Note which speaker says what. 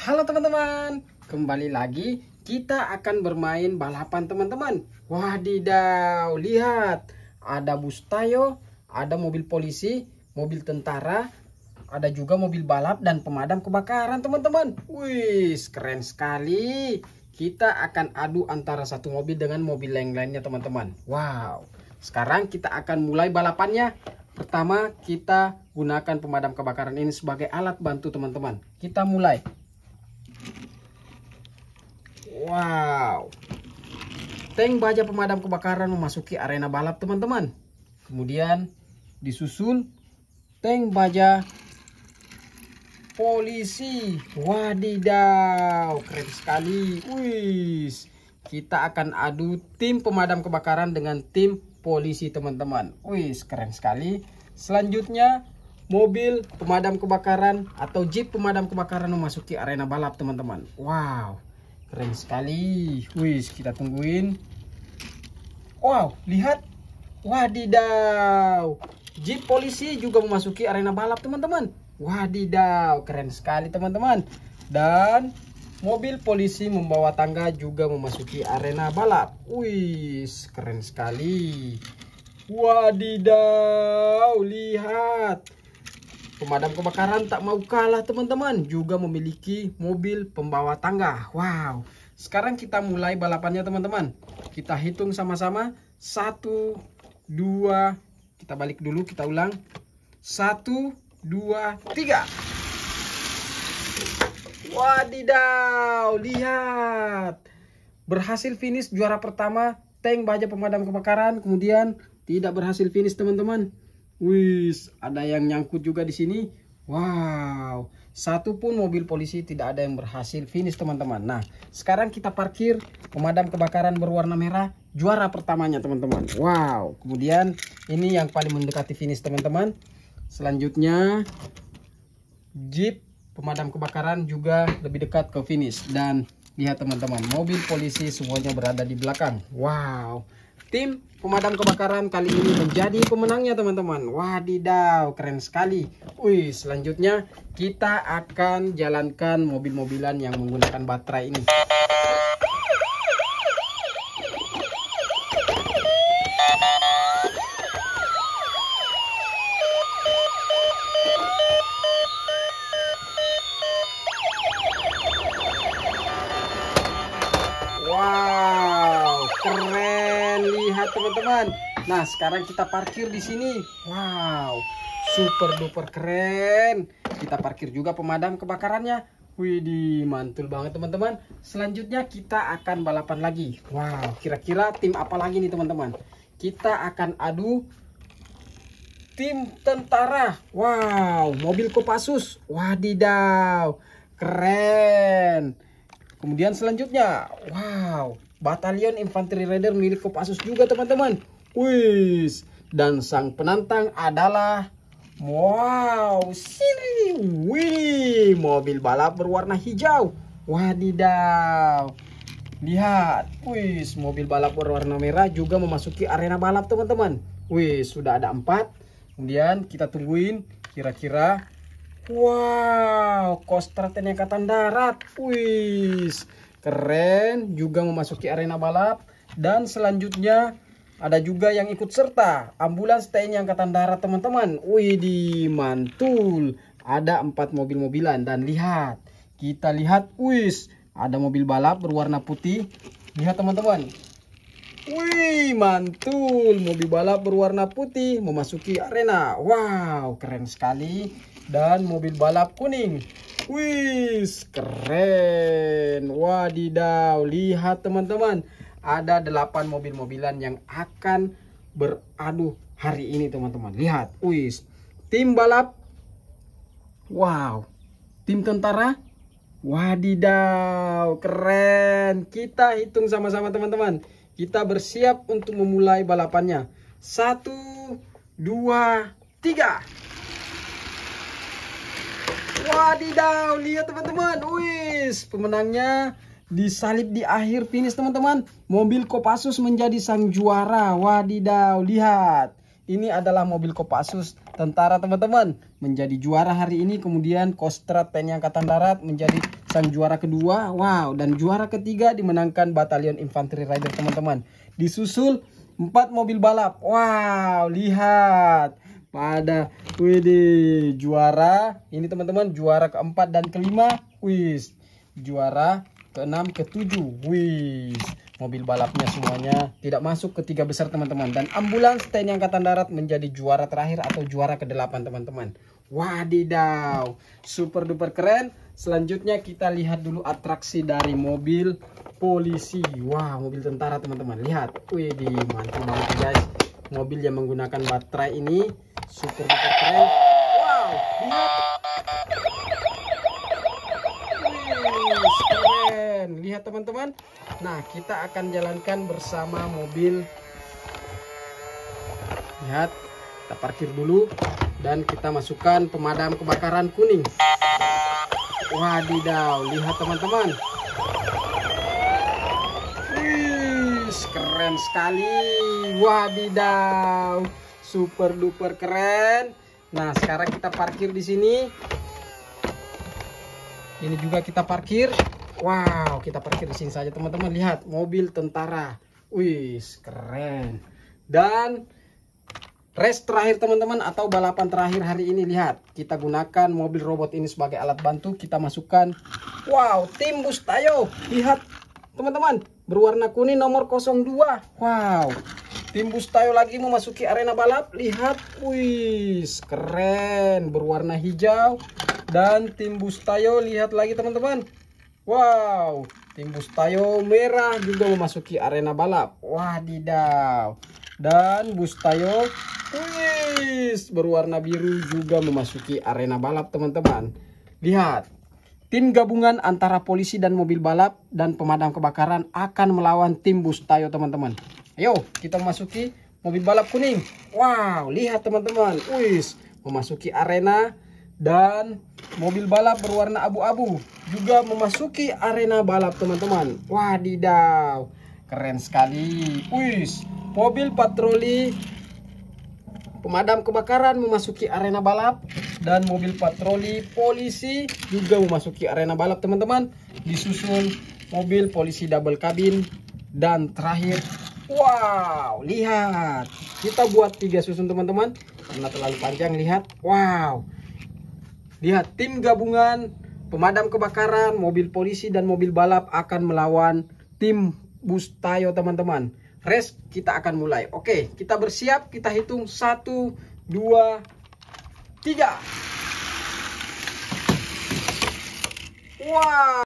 Speaker 1: Halo teman-teman, kembali lagi kita akan bermain balapan teman-teman Wah Wadidaw, lihat Ada bus tayo, ada mobil polisi, mobil tentara Ada juga mobil balap dan pemadam kebakaran teman-teman Wih, keren sekali Kita akan adu antara satu mobil dengan mobil yang lainnya teman-teman Wow, sekarang kita akan mulai balapannya Pertama, kita gunakan pemadam kebakaran ini sebagai alat bantu teman-teman Kita mulai Wow. Tank baja pemadam kebakaran memasuki arena balap teman-teman. Kemudian disusul tank baja polisi. Wadidaw, keren sekali. Wih, kita akan adu tim pemadam kebakaran dengan tim polisi teman-teman. Wih, keren sekali. Selanjutnya mobil pemadam kebakaran atau jeep pemadam kebakaran memasuki arena balap teman-teman. Wow keren sekali wis kita tungguin wow lihat wadidaw jeep polisi juga memasuki arena balap teman-teman wadidaw keren sekali teman-teman dan mobil polisi membawa tangga juga memasuki arena balap wis keren sekali wadidaw lihat Pemadam kebakaran tak mau kalah teman-teman Juga memiliki mobil pembawa tangga Wow Sekarang kita mulai balapannya teman-teman Kita hitung sama-sama Satu Dua Kita balik dulu kita ulang Satu Dua Tiga Wadidaw Lihat Berhasil finish juara pertama Tank baja pemadam kebakaran Kemudian tidak berhasil finish teman-teman Wih, ada yang nyangkut juga di sini. Wow, satu pun mobil polisi tidak ada yang berhasil finish teman-teman. Nah, sekarang kita parkir pemadam kebakaran berwarna merah juara pertamanya teman-teman. Wow, kemudian ini yang paling mendekati finish teman-teman. Selanjutnya Jeep pemadam kebakaran juga lebih dekat ke finish dan lihat teman-teman mobil polisi semuanya berada di belakang. Wow. Tim pemadam kebakaran kali ini menjadi pemenangnya teman-teman. Wadidaw, keren sekali. Wih, selanjutnya kita akan jalankan mobil-mobilan yang menggunakan baterai ini. Nah, sekarang kita parkir di sini. Wow, super duper keren. Kita parkir juga pemadam kebakarannya. Widih, mantul banget teman-teman. Selanjutnya kita akan balapan lagi. Wow, kira-kira tim apa lagi nih teman-teman? Kita akan adu tim tentara. Wow, mobil Kopassus. Wadidaw, keren. Kemudian selanjutnya, wow, batalion infanteri raider milik Kopassus juga teman-teman. Wih dan sang penantang adalah Wow, sini, wih, mobil balap berwarna hijau. Wadidaw. Lihat, wih mobil balap berwarna merah juga memasuki arena balap, teman-teman. wih sudah ada empat. Kemudian kita tungguin kira-kira. Wow, Koster yang Angkatan Darat. Wih, keren juga memasuki arena balap. Dan selanjutnya ada juga yang ikut serta ambulans TNI Angkatan Darat teman-teman. Wih di mantul. Ada empat mobil-mobilan dan lihat. Kita lihat wis ada mobil balap berwarna putih. Lihat teman-teman. Wih mantul mobil balap berwarna putih memasuki arena. Wow keren sekali. Dan mobil balap kuning. Wih keren. Wadidaw lihat teman-teman ada 8 mobil-mobilan yang akan beradu hari ini teman-teman. Lihat, wis. Tim balap. Wow. Tim tentara. Wadidaw, keren. Kita hitung sama-sama teman-teman. Kita bersiap untuk memulai balapannya. Satu, dua, tiga. Wadidaw, lihat teman-teman. Wis, pemenangnya disalip di akhir finish teman-teman. Mobil Kopassus menjadi sang juara. Wadidaw, lihat. Ini adalah mobil Kopassus tentara teman-teman. Menjadi juara hari ini kemudian Kostrat TNI Angkatan Darat menjadi sang juara kedua. Wow, dan juara ketiga dimenangkan Batalion Infantry Rider teman-teman. Disusul 4 mobil balap. Wow, lihat pada WD juara ini teman-teman juara keempat dan kelima wis juara ke ke tujuh, Wih, mobil balapnya semuanya tidak masuk ke tiga besar teman-teman. Dan ambulans TNI Angkatan Darat menjadi juara terakhir atau juara ke kedelapan teman-teman. Wadidaw, super duper keren. Selanjutnya kita lihat dulu atraksi dari mobil polisi. Wah, mobil tentara teman-teman. Lihat, wih, mantul banget guys. Mobil yang menggunakan baterai ini super duper keren. Wow, lihat keren lihat teman-teman nah kita akan jalankan bersama mobil lihat kita parkir dulu dan kita masukkan pemadam kebakaran kuning wadidaw lihat teman-teman keren sekali wadidaw super duper keren nah sekarang kita parkir di sini ini juga kita parkir Wow, kita parkir di sini saja teman-teman. Lihat mobil tentara. Wih, keren. Dan race terakhir teman-teman atau balapan terakhir hari ini lihat kita gunakan mobil robot ini sebagai alat bantu kita masukkan wow tim Bustayo lihat teman-teman berwarna kuning nomor 02 wow tim Bustayo lagi memasuki arena balap lihat wih keren berwarna hijau dan tim Bustayo lihat lagi teman-teman Wow, timbus tayo merah juga memasuki arena balap. Wah, Didaw. Dan bus tayo wis berwarna biru juga memasuki arena balap teman-teman. Lihat, tim gabungan antara polisi dan mobil balap dan pemadam kebakaran akan melawan tim bus tayo teman-teman. Ayo, kita memasuki mobil balap kuning. Wow, lihat teman-teman. Wis, memasuki arena dan Mobil balap berwarna abu-abu juga memasuki arena balap teman-teman. Wadidaw, keren sekali. Wis, mobil patroli pemadam kebakaran memasuki arena balap dan mobil patroli polisi juga memasuki arena balap teman-teman. Disusun mobil polisi double cabin dan terakhir Wow, lihat. Kita buat tiga susun teman-teman. Karena terlalu panjang, lihat. Wow. Lihat, tim gabungan, pemadam kebakaran, mobil polisi, dan mobil balap akan melawan tim bus Tayo, teman-teman. Race kita akan mulai. Oke, kita bersiap. Kita hitung. Satu, dua, tiga. Wow.